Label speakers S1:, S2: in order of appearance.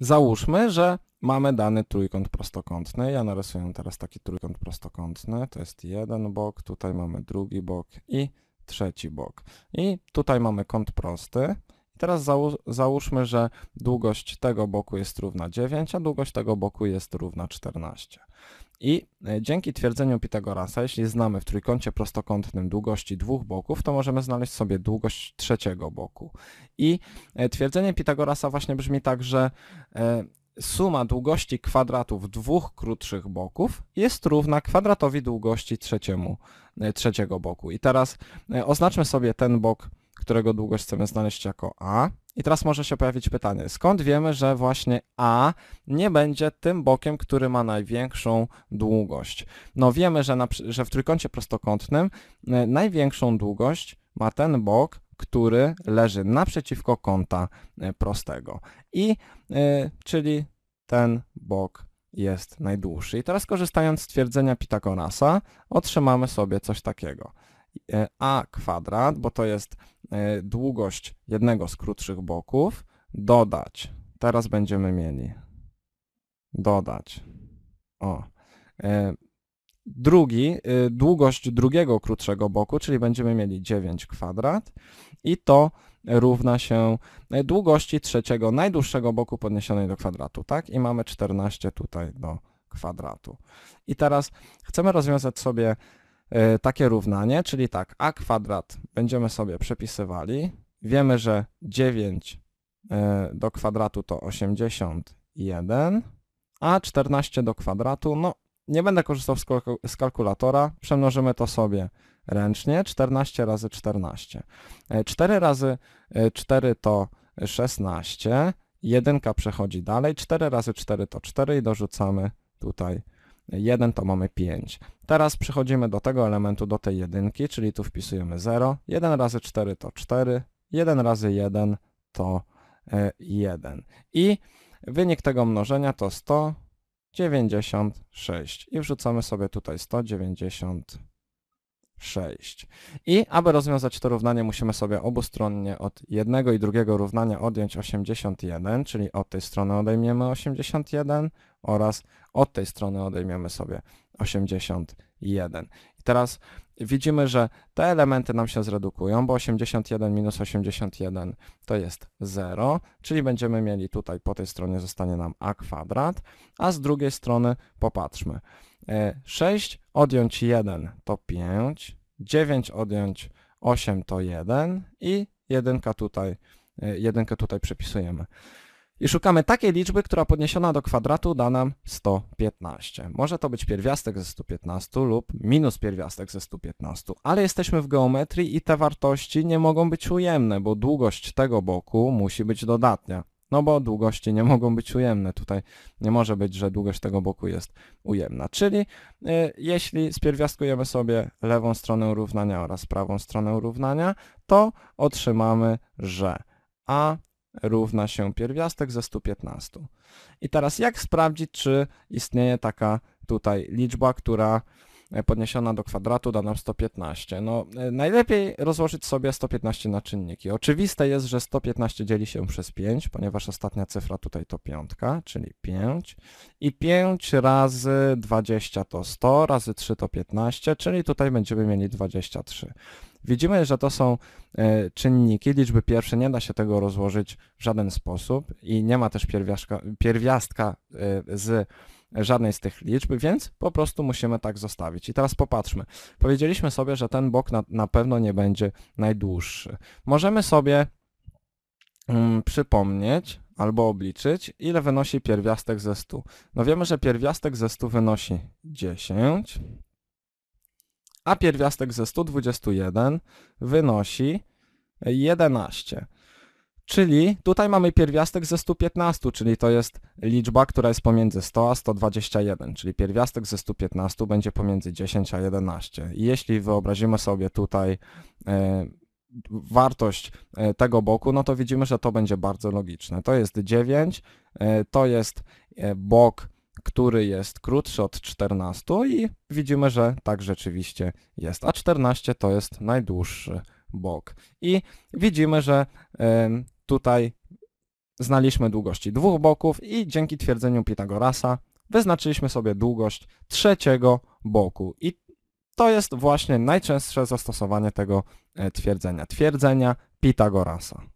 S1: Załóżmy, że mamy dany trójkąt prostokątny. Ja narysuję teraz taki trójkąt prostokątny. To jest jeden bok, tutaj mamy drugi bok i trzeci bok. I tutaj mamy kąt prosty. Teraz załóżmy, że długość tego boku jest równa 9, a długość tego boku jest równa 14. I e, dzięki twierdzeniu Pitagorasa, jeśli znamy w trójkącie prostokątnym długości dwóch boków, to możemy znaleźć sobie długość trzeciego boku. I e, twierdzenie Pitagorasa właśnie brzmi tak, że e, suma długości kwadratów dwóch krótszych boków jest równa kwadratowi długości trzeciemu, trzeciego boku. I teraz oznaczmy sobie ten bok którego długość chcemy znaleźć jako A. I teraz może się pojawić pytanie, skąd wiemy, że właśnie A nie będzie tym bokiem, który ma największą długość? No wiemy, że, na, że w trójkącie prostokątnym e, największą długość ma ten bok, który leży naprzeciwko kąta e, prostego. I e, czyli ten bok jest najdłuższy. I teraz korzystając z twierdzenia Pitagorasa otrzymamy sobie coś takiego. A kwadrat, bo to jest E, długość jednego z krótszych boków, dodać, teraz będziemy mieli, dodać, o, e, drugi, e, długość drugiego krótszego boku, czyli będziemy mieli 9 kwadrat i to równa się długości trzeciego, najdłuższego boku podniesionej do kwadratu, tak? I mamy 14 tutaj do kwadratu. I teraz chcemy rozwiązać sobie E, takie równanie, czyli tak, a kwadrat będziemy sobie przepisywali. Wiemy, że 9 e, do kwadratu to 81, a 14 do kwadratu, no nie będę korzystał z kalkulatora, przemnożymy to sobie ręcznie, 14 razy 14. 4 e, razy 4 to 16, 1 przechodzi dalej, 4 razy 4 to 4 i dorzucamy tutaj 1 to mamy 5. Teraz przechodzimy do tego elementu, do tej jedynki, czyli tu wpisujemy 0. 1 razy 4 to 4, 1 razy 1 to 1. E, I wynik tego mnożenia to 196. I wrzucamy sobie tutaj 196. 6. I aby rozwiązać to równanie musimy sobie obustronnie od jednego i drugiego równania odjąć 81, czyli od tej strony odejmiemy 81 oraz od tej strony odejmiemy sobie 81. I teraz widzimy, że te elementy nam się zredukują, bo 81 minus 81 to jest 0, czyli będziemy mieli tutaj po tej stronie zostanie nam a kwadrat, a z drugiej strony popatrzmy. 6 e, odjąć 1 to 5, 9 odjąć 8 to 1 i 1 tutaj, 1 e, tutaj przepisujemy. I szukamy takiej liczby, która podniesiona do kwadratu da nam 115. Może to być pierwiastek ze 115 lub minus pierwiastek ze 115, ale jesteśmy w geometrii i te wartości nie mogą być ujemne, bo długość tego boku musi być dodatnia. No bo długości nie mogą być ujemne. Tutaj nie może być, że długość tego boku jest ujemna. Czyli y, jeśli spierwiastkujemy sobie lewą stronę równania oraz prawą stronę równania, to otrzymamy, że A równa się pierwiastek ze 115. I teraz jak sprawdzić, czy istnieje taka tutaj liczba, która E, podniesiona do kwadratu da nam 115. No, e, najlepiej rozłożyć sobie 115 na czynniki. Oczywiste jest, że 115 dzieli się przez 5, ponieważ ostatnia cyfra tutaj to piątka, czyli 5. I 5 razy 20 to 100, razy 3 to 15, czyli tutaj będziemy mieli 23. Widzimy, że to są e, czynniki, liczby pierwsze, nie da się tego rozłożyć w żaden sposób i nie ma też pierwiastka, pierwiastka z żadnej z tych liczb, więc po prostu musimy tak zostawić. I teraz popatrzmy. Powiedzieliśmy sobie, że ten bok na, na pewno nie będzie najdłuższy. Możemy sobie mm, przypomnieć, albo obliczyć, ile wynosi pierwiastek ze 100. No wiemy, że pierwiastek ze 100 wynosi 10, a pierwiastek ze 121 wynosi 11. Czyli tutaj mamy pierwiastek ze 115, czyli to jest liczba, która jest pomiędzy 100 a 121, czyli pierwiastek ze 115 będzie pomiędzy 10 a 11. I jeśli wyobrazimy sobie tutaj e, wartość e, tego boku, no to widzimy, że to będzie bardzo logiczne. To jest 9, e, to jest e, bok, który jest krótszy od 14 i widzimy, że tak rzeczywiście jest, a 14 to jest najdłuższy bok. I widzimy, że tutaj znaliśmy długości dwóch boków i dzięki twierdzeniu Pitagorasa wyznaczyliśmy sobie długość trzeciego boku. I to jest właśnie najczęstsze zastosowanie tego e, twierdzenia, twierdzenia Pitagorasa.